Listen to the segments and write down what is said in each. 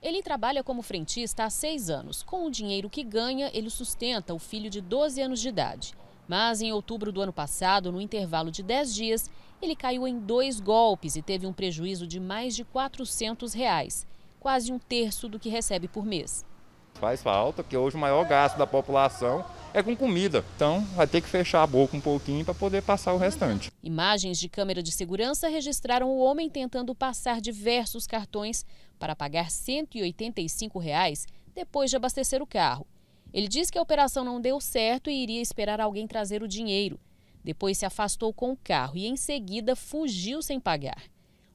Ele trabalha como frentista há seis anos. Com o dinheiro que ganha, ele sustenta o filho de 12 anos de idade. Mas em outubro do ano passado, no intervalo de 10 dias, ele caiu em dois golpes e teve um prejuízo de mais de 400 reais, quase um terço do que recebe por mês. Faz falta, porque hoje o maior gasto da população é com comida. Então vai ter que fechar a boca um pouquinho para poder passar o restante. Imagens de câmera de segurança registraram o homem tentando passar diversos cartões para pagar R$ 185 reais depois de abastecer o carro. Ele disse que a operação não deu certo e iria esperar alguém trazer o dinheiro. Depois se afastou com o carro e em seguida fugiu sem pagar.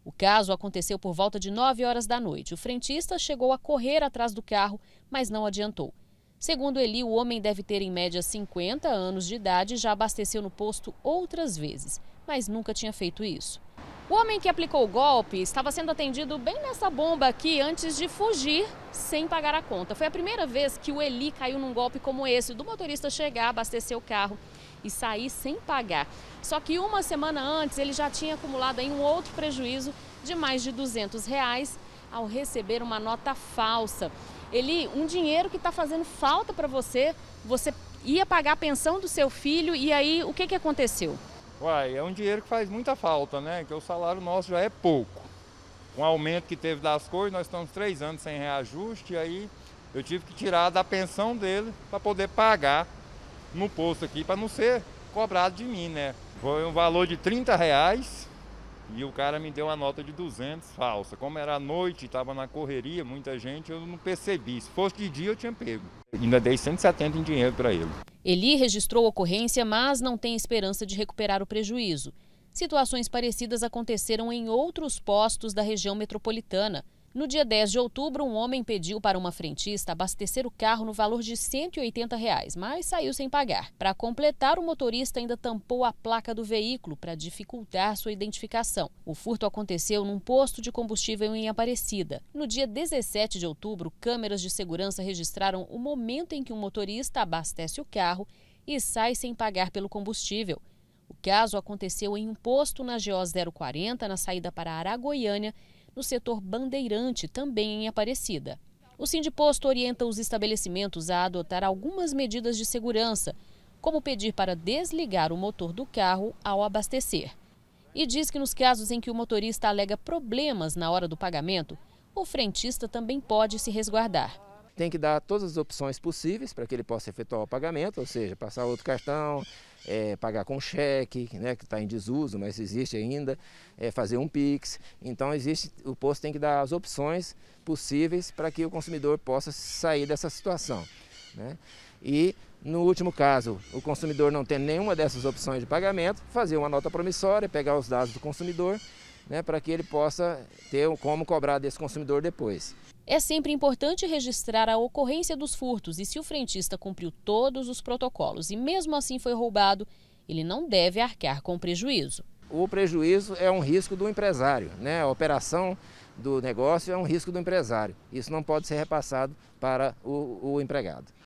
O caso aconteceu por volta de 9 horas da noite. O frentista chegou a correr atrás do carro, mas não adiantou. Segundo Eli, o homem deve ter em média 50 anos de idade e já abasteceu no posto outras vezes, mas nunca tinha feito isso. O homem que aplicou o golpe estava sendo atendido bem nessa bomba aqui antes de fugir sem pagar a conta. Foi a primeira vez que o Eli caiu num golpe como esse, do motorista chegar, abastecer o carro e sair sem pagar. Só que uma semana antes ele já tinha acumulado aí um outro prejuízo de mais de 200 reais ao receber uma nota falsa. Ele, um dinheiro que está fazendo falta para você, você ia pagar a pensão do seu filho e aí o que, que aconteceu? Uai, é um dinheiro que faz muita falta, né? Que o salário nosso já é pouco. Com o aumento que teve das coisas, nós estamos três anos sem reajuste, e aí eu tive que tirar da pensão dele para poder pagar no posto aqui para não ser cobrado de mim, né? Foi um valor de 30 reais e o cara me deu uma nota de 200 falsa. Como era noite, estava na correria, muita gente, eu não percebi. Se fosse de dia, eu tinha pego. Ainda dei 170 em dinheiro para ele. Eli registrou a ocorrência, mas não tem esperança de recuperar o prejuízo. Situações parecidas aconteceram em outros postos da região metropolitana. No dia 10 de outubro, um homem pediu para uma frentista abastecer o carro no valor de R$ 180, reais, mas saiu sem pagar. Para completar, o motorista ainda tampou a placa do veículo para dificultar sua identificação. O furto aconteceu num posto de combustível em Aparecida. No dia 17 de outubro, câmeras de segurança registraram o momento em que um motorista abastece o carro e sai sem pagar pelo combustível. O caso aconteceu em um posto na GO 040, na saída para Aragoiânia, no setor Bandeirante, também em Aparecida. O Sindiposto orienta os estabelecimentos a adotar algumas medidas de segurança, como pedir para desligar o motor do carro ao abastecer. E diz que nos casos em que o motorista alega problemas na hora do pagamento, o frentista também pode se resguardar tem que dar todas as opções possíveis para que ele possa efetuar o pagamento, ou seja, passar outro cartão, é, pagar com cheque, né, que está em desuso, mas existe ainda, é, fazer um PIX. Então existe, o posto tem que dar as opções possíveis para que o consumidor possa sair dessa situação. Né? E no último caso, o consumidor não tem nenhuma dessas opções de pagamento, fazer uma nota promissória, pegar os dados do consumidor né, para que ele possa ter como cobrar desse consumidor depois. É sempre importante registrar a ocorrência dos furtos e se o frentista cumpriu todos os protocolos e mesmo assim foi roubado, ele não deve arcar com prejuízo. O prejuízo é um risco do empresário, né? A operação do negócio é um risco do empresário. Isso não pode ser repassado para o, o empregado.